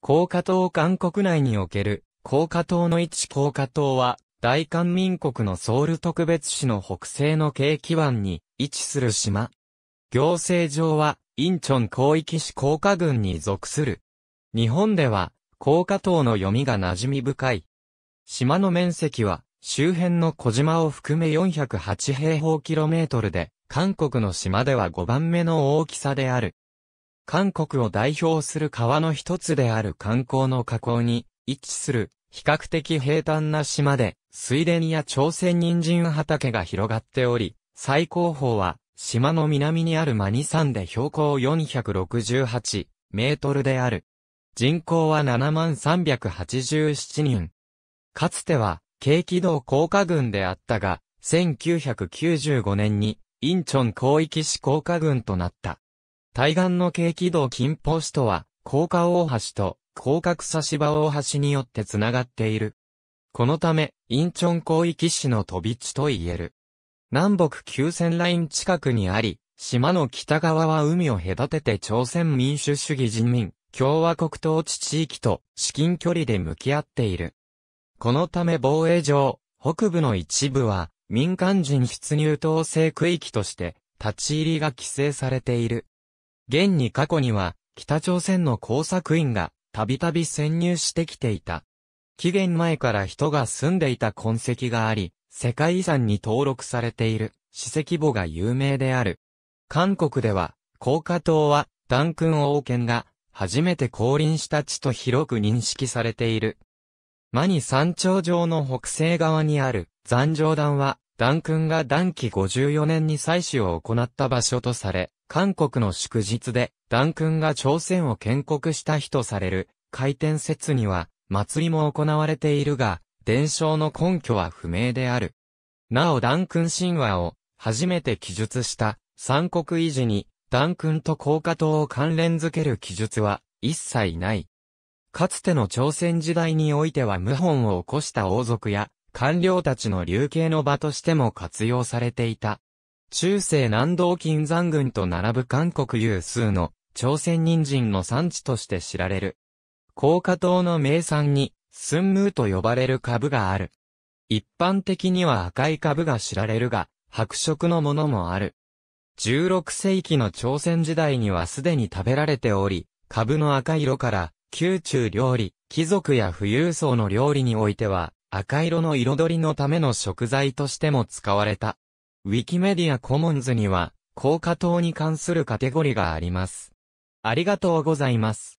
高架島韓国内における、高架島の位置高架島は、大韓民国のソウル特別市の北西の景気湾に位置する島。行政上は、インチョン広域市高架郡に属する。日本では、高架島の読みが馴染み深い。島の面積は、周辺の小島を含め408平方キロメートルで、韓国の島では5番目の大きさである。韓国を代表する川の一つである観光の河口に位置する比較的平坦な島で水田や朝鮮人参畑が広がっており、最高峰は島の南にあるマニ山で標高468メートルである。人口は7387人。かつては、軽軌道高架群であったが、1995年に、インチョン広域市高架群となった。対岸の軽気道近方市とは、高架大橋と、高架草芝大橋によってつながっている。このため、インチョン広域市の飛び地と言える。南北急線ライン近くにあり、島の北側は海を隔てて朝鮮民主主義人民共和国統治地域と至近距離で向き合っている。このため防衛上、北部の一部は民間人出入統制区域として立ち入りが規制されている。現に過去には、北朝鮮の工作員が、たびたび潜入してきていた。紀元前から人が住んでいた痕跡があり、世界遺産に登録されている、史跡簿が有名である。韓国では、高架島は、ダンクン王権が、初めて降臨した地と広く認識されている。マニ山頂上の北西側にある残城団は、ダンクンが断ン54年に採取を行った場所とされ、韓国の祝日で、ダン君が朝鮮を建国した日とされる、回転説には、祭りも行われているが、伝承の根拠は不明である。なおダン君神話を、初めて記述した、三国維持に、ダン君と高架党を関連づける記述は、一切ない。かつての朝鮮時代においては謀反を起こした王族や、官僚たちの流刑の場としても活用されていた。中世南道金山群と並ぶ韓国有数の朝鮮人参の産地として知られる。高架島の名産に、スンムーと呼ばれる株がある。一般的には赤い株が知られるが、白色のものもある。16世紀の朝鮮時代にはすでに食べられており、株の赤色から、宮中料理、貴族や富裕層の料理においては、赤色の彩りのための食材としても使われた。ウィキメディアコモンズには、高価等に関するカテゴリがあります。ありがとうございます。